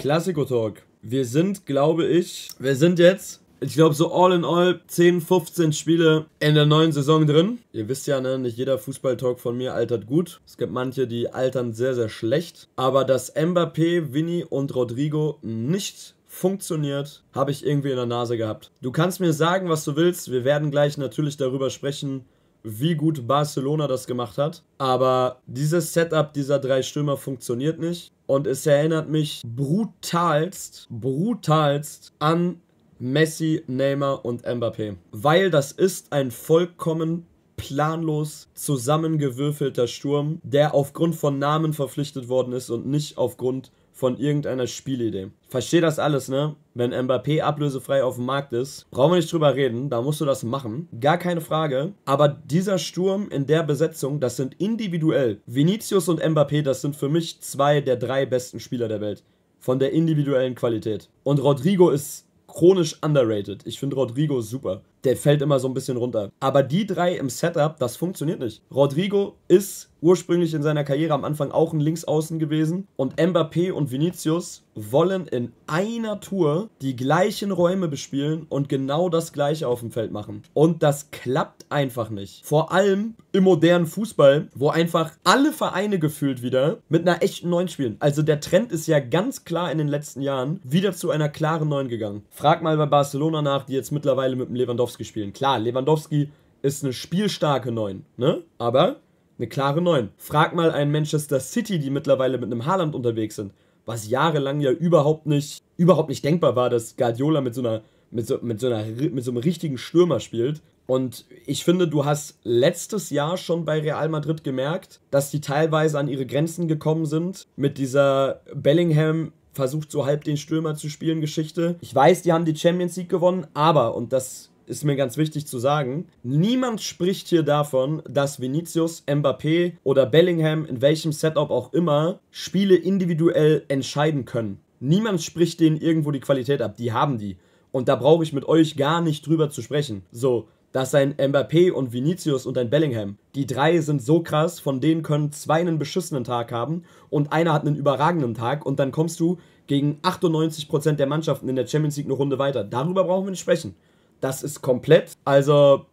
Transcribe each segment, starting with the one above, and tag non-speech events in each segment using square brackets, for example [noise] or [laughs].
Klassiko-Talk. Wir sind, glaube ich, wir sind jetzt, ich glaube so all in all 10, 15 Spiele in der neuen Saison drin. Ihr wisst ja, ne, nicht jeder Fußball-Talk von mir altert gut. Es gibt manche, die altern sehr, sehr schlecht. Aber dass Mbappé, Vinny und Rodrigo nicht funktioniert, habe ich irgendwie in der Nase gehabt. Du kannst mir sagen, was du willst. Wir werden gleich natürlich darüber sprechen, wie gut Barcelona das gemacht hat. Aber dieses Setup dieser drei Stürmer funktioniert nicht. Und es erinnert mich brutalst, brutalst an Messi, Neymar und Mbappé. Weil das ist ein vollkommen planlos zusammengewürfelter Sturm, der aufgrund von Namen verpflichtet worden ist und nicht aufgrund von irgendeiner Spielidee. Verstehe das alles, ne? Wenn Mbappé ablösefrei auf dem Markt ist, brauchen wir nicht drüber reden, da musst du das machen. Gar keine Frage. Aber dieser Sturm in der Besetzung, das sind individuell. Vinicius und Mbappé, das sind für mich zwei der drei besten Spieler der Welt. Von der individuellen Qualität. Und Rodrigo ist chronisch underrated. Ich finde Rodrigo super der fällt immer so ein bisschen runter. Aber die drei im Setup, das funktioniert nicht. Rodrigo ist ursprünglich in seiner Karriere am Anfang auch ein Linksaußen gewesen und Mbappé und Vinicius wollen in einer Tour die gleichen Räume bespielen und genau das gleiche auf dem Feld machen. Und das klappt einfach nicht. Vor allem im modernen Fußball, wo einfach alle Vereine gefühlt wieder mit einer echten Neun spielen. Also der Trend ist ja ganz klar in den letzten Jahren wieder zu einer klaren Neun gegangen. Frag mal bei Barcelona nach, die jetzt mittlerweile mit dem Lewandowski Lewandowski spielen. Klar, Lewandowski ist eine spielstarke 9, ne? Aber eine klare 9. Frag mal einen Manchester City, die mittlerweile mit einem Haaland unterwegs sind, was jahrelang ja überhaupt nicht, überhaupt nicht denkbar war, dass Guardiola mit so einer, mit so, mit so einer, mit so einem richtigen Stürmer spielt. Und ich finde, du hast letztes Jahr schon bei Real Madrid gemerkt, dass die teilweise an ihre Grenzen gekommen sind mit dieser Bellingham versucht so halb den Stürmer zu spielen Geschichte. Ich weiß, die haben die Champions League gewonnen, aber und das ist mir ganz wichtig zu sagen, niemand spricht hier davon, dass Vinicius, Mbappé oder Bellingham in welchem Setup auch immer Spiele individuell entscheiden können. Niemand spricht denen irgendwo die Qualität ab, die haben die. Und da brauche ich mit euch gar nicht drüber zu sprechen. So, dass ein Mbappé und Vinicius und ein Bellingham, die drei sind so krass, von denen können zwei einen beschissenen Tag haben und einer hat einen überragenden Tag und dann kommst du gegen 98% der Mannschaften in der Champions League eine Runde weiter. Darüber brauchen wir nicht sprechen. Das ist komplett. Also,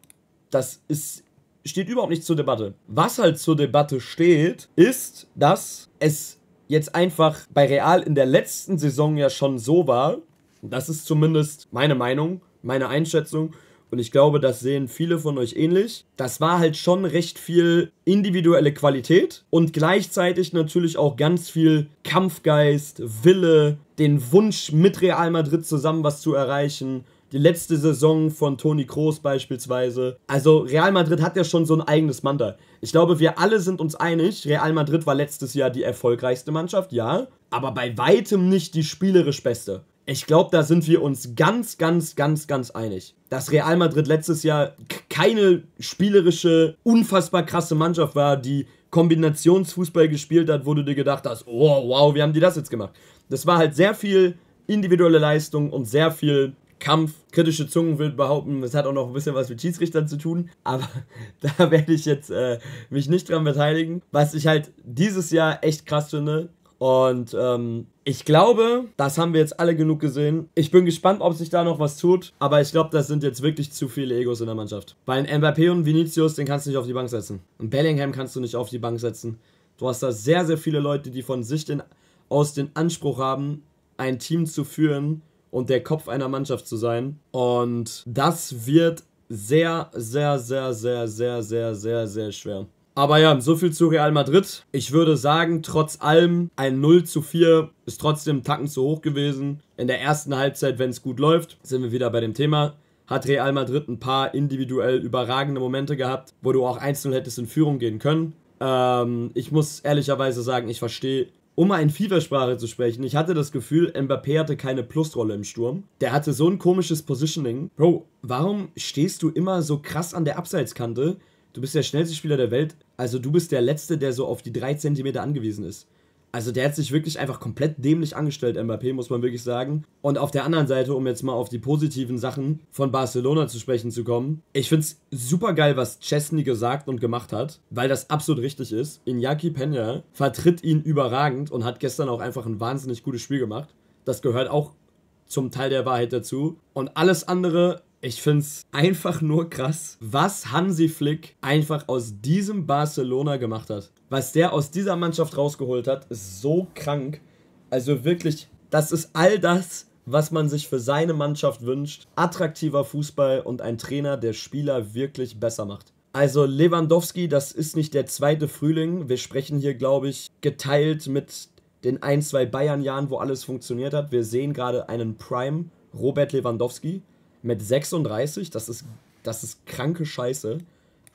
das ist steht überhaupt nicht zur Debatte. Was halt zur Debatte steht, ist, dass es jetzt einfach bei Real in der letzten Saison ja schon so war. Das ist zumindest meine Meinung, meine Einschätzung. Und ich glaube, das sehen viele von euch ähnlich. Das war halt schon recht viel individuelle Qualität und gleichzeitig natürlich auch ganz viel Kampfgeist, Wille, den Wunsch, mit Real Madrid zusammen was zu erreichen die letzte Saison von Toni Kroos beispielsweise. Also Real Madrid hat ja schon so ein eigenes Mandat. Ich glaube, wir alle sind uns einig, Real Madrid war letztes Jahr die erfolgreichste Mannschaft, ja, aber bei weitem nicht die spielerisch beste. Ich glaube, da sind wir uns ganz, ganz, ganz, ganz einig. Dass Real Madrid letztes Jahr keine spielerische, unfassbar krasse Mannschaft war, die Kombinationsfußball gespielt hat, wo du dir gedacht hast, oh wow, wie haben die das jetzt gemacht? Das war halt sehr viel individuelle Leistung und sehr viel Kampf. Kritische Zungen würden behaupten, es hat auch noch ein bisschen was mit Schiedsrichtern zu tun, aber [laughs] da werde ich jetzt äh, mich nicht dran beteiligen. Was ich halt dieses Jahr echt krass finde, und ähm, ich glaube, das haben wir jetzt alle genug gesehen. Ich bin gespannt, ob sich da noch was tut. Aber ich glaube, das sind jetzt wirklich zu viele Egos in der Mannschaft. Weil ein Mbappé und Vinicius, den kannst du nicht auf die Bank setzen. Und Bellingham kannst du nicht auf die Bank setzen. Du hast da sehr, sehr viele Leute, die von sich den, aus den Anspruch haben, ein Team zu führen und der Kopf einer Mannschaft zu sein. Und das wird sehr, sehr, sehr, sehr, sehr, sehr, sehr, sehr schwer. Aber ja, so viel zu Real Madrid. Ich würde sagen, trotz allem, ein 0 zu 4 ist trotzdem Tacken zu hoch gewesen. In der ersten Halbzeit, wenn es gut läuft, sind wir wieder bei dem Thema. Hat Real Madrid ein paar individuell überragende Momente gehabt, wo du auch einzeln hättest in Führung gehen können. Ähm, ich muss ehrlicherweise sagen, ich verstehe um mal in FIFA-Sprache zu sprechen, ich hatte das Gefühl, Mbappé hatte keine Plusrolle im Sturm. Der hatte so ein komisches Positioning. Bro, warum stehst du immer so krass an der Abseitskante? Du bist der schnellste Spieler der Welt, also du bist der Letzte, der so auf die 3 cm angewiesen ist. Also der hat sich wirklich einfach komplett dämlich angestellt, Mbappé, muss man wirklich sagen. Und auf der anderen Seite, um jetzt mal auf die positiven Sachen von Barcelona zu sprechen zu kommen, ich finde es super geil, was Chesney gesagt und gemacht hat, weil das absolut richtig ist. Iñaki Peña vertritt ihn überragend und hat gestern auch einfach ein wahnsinnig gutes Spiel gemacht. Das gehört auch zum Teil der Wahrheit dazu. Und alles andere ich finde es einfach nur krass, was Hansi Flick einfach aus diesem Barcelona gemacht hat. Was der aus dieser Mannschaft rausgeholt hat, ist so krank. Also wirklich, das ist all das, was man sich für seine Mannschaft wünscht. Attraktiver Fußball und ein Trainer, der Spieler wirklich besser macht. Also Lewandowski, das ist nicht der zweite Frühling. Wir sprechen hier, glaube ich, geteilt mit den ein, zwei Bayern-Jahren, wo alles funktioniert hat. Wir sehen gerade einen Prime Robert Lewandowski mit 36, das ist, das ist kranke Scheiße.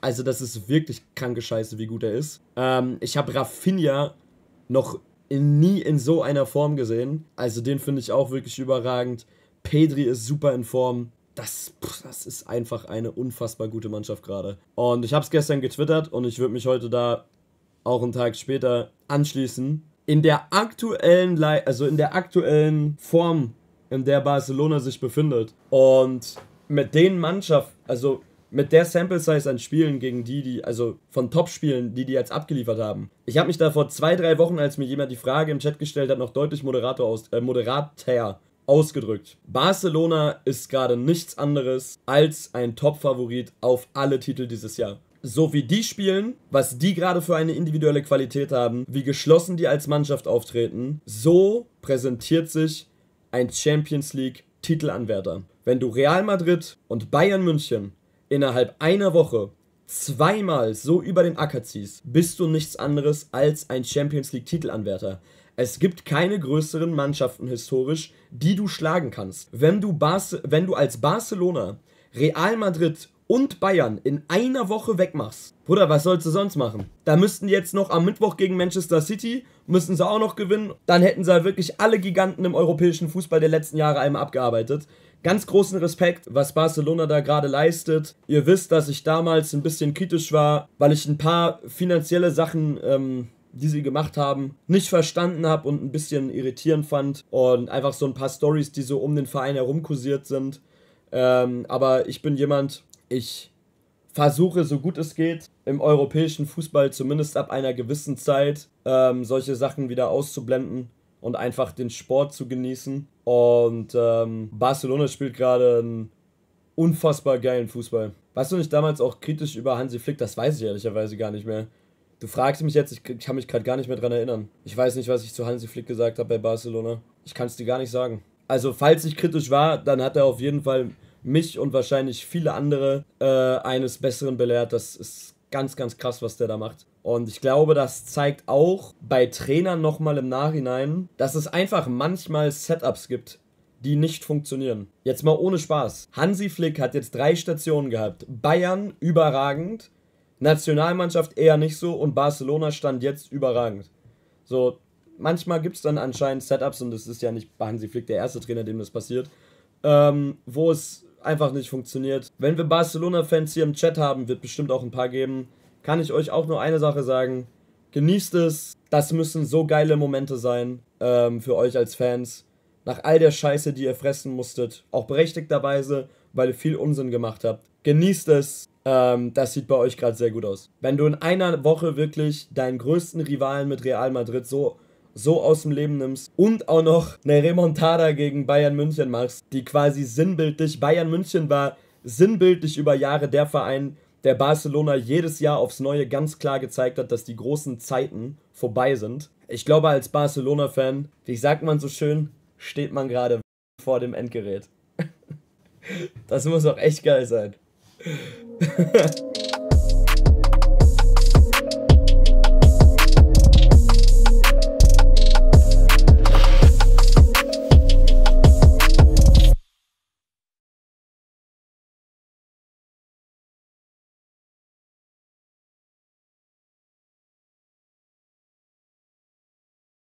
Also, das ist wirklich kranke Scheiße, wie gut er ist. Ähm, ich habe Rafinha noch in, nie in so einer Form gesehen. Also, den finde ich auch wirklich überragend. Pedri ist super in Form. Das, das ist einfach eine unfassbar gute Mannschaft gerade. Und ich habe es gestern getwittert und ich würde mich heute da auch einen Tag später anschließen. In der aktuellen, Le also in der aktuellen Form in der Barcelona sich befindet. Und mit den Mannschaften, also mit der Sample Size an Spielen gegen die, die, also von Top-Spielen, die die jetzt abgeliefert haben. Ich habe mich da vor zwei, drei Wochen, als mir jemand die Frage im Chat gestellt hat, noch deutlich moderator aus, äh, moderater ausgedrückt. Barcelona ist gerade nichts anderes als ein Top-Favorit auf alle Titel dieses Jahr. So wie die spielen, was die gerade für eine individuelle Qualität haben, wie geschlossen die als Mannschaft auftreten, so präsentiert sich ein Champions League-Titelanwärter. Wenn du Real Madrid und Bayern München innerhalb einer Woche zweimal so über den Acker ziehst, bist du nichts anderes als ein Champions League-Titelanwärter. Es gibt keine größeren Mannschaften historisch, die du schlagen kannst. Wenn du, Bar wenn du als Barcelona Real Madrid und Bayern in einer Woche wegmachst, Bruder, was sollst du sonst machen? Da müssten jetzt noch am Mittwoch gegen Manchester City, müssten sie auch noch gewinnen. Dann hätten sie halt wirklich alle Giganten im europäischen Fußball der letzten Jahre einmal abgearbeitet. Ganz großen Respekt, was Barcelona da gerade leistet. Ihr wisst, dass ich damals ein bisschen kritisch war, weil ich ein paar finanzielle Sachen ähm, die sie gemacht haben, nicht verstanden habe und ein bisschen irritierend fand. Und einfach so ein paar Stories, die so um den Verein herum kursiert sind. Ähm, aber ich bin jemand, ich versuche, so gut es geht, im europäischen Fußball zumindest ab einer gewissen Zeit ähm, solche Sachen wieder auszublenden und einfach den Sport zu genießen. Und ähm, Barcelona spielt gerade einen unfassbar geilen Fußball. Warst du nicht damals auch kritisch über Hansi Flick? Das weiß ich ehrlicherweise gar nicht mehr. Du fragst mich jetzt, ich kann mich gerade gar nicht mehr daran erinnern. Ich weiß nicht, was ich zu Hansi Flick gesagt habe bei Barcelona. Ich kann es dir gar nicht sagen. Also, falls ich kritisch war, dann hat er auf jeden Fall mich und wahrscheinlich viele andere äh, eines Besseren belehrt. Das ist ganz, ganz krass, was der da macht. Und ich glaube, das zeigt auch bei Trainern nochmal im Nachhinein, dass es einfach manchmal Setups gibt, die nicht funktionieren. Jetzt mal ohne Spaß. Hansi Flick hat jetzt drei Stationen gehabt. Bayern überragend, Nationalmannschaft eher nicht so und Barcelona stand jetzt überragend. So, manchmal gibt es dann anscheinend Setups und es ist ja nicht bei Hansi Flick der erste Trainer, dem das passiert, ähm, wo es einfach nicht funktioniert. Wenn wir Barcelona-Fans hier im Chat haben, wird bestimmt auch ein paar geben, kann ich euch auch nur eine Sache sagen. Genießt es. Das müssen so geile Momente sein ähm, für euch als Fans. Nach all der Scheiße, die ihr fressen musstet, auch berechtigterweise, weil ihr viel Unsinn gemacht habt. Genießt es. Ähm, das sieht bei euch gerade sehr gut aus. Wenn du in einer Woche wirklich deinen größten Rivalen mit Real Madrid so so aus dem Leben nimmst und auch noch eine Remontada gegen Bayern München machst, die quasi sinnbildlich, Bayern München war sinnbildlich über Jahre der Verein, der Barcelona jedes Jahr aufs Neue ganz klar gezeigt hat, dass die großen Zeiten vorbei sind. Ich glaube, als Barcelona-Fan, wie sagt man so schön, steht man gerade vor dem Endgerät. [laughs] Das muss auch echt geil sein. [laughs]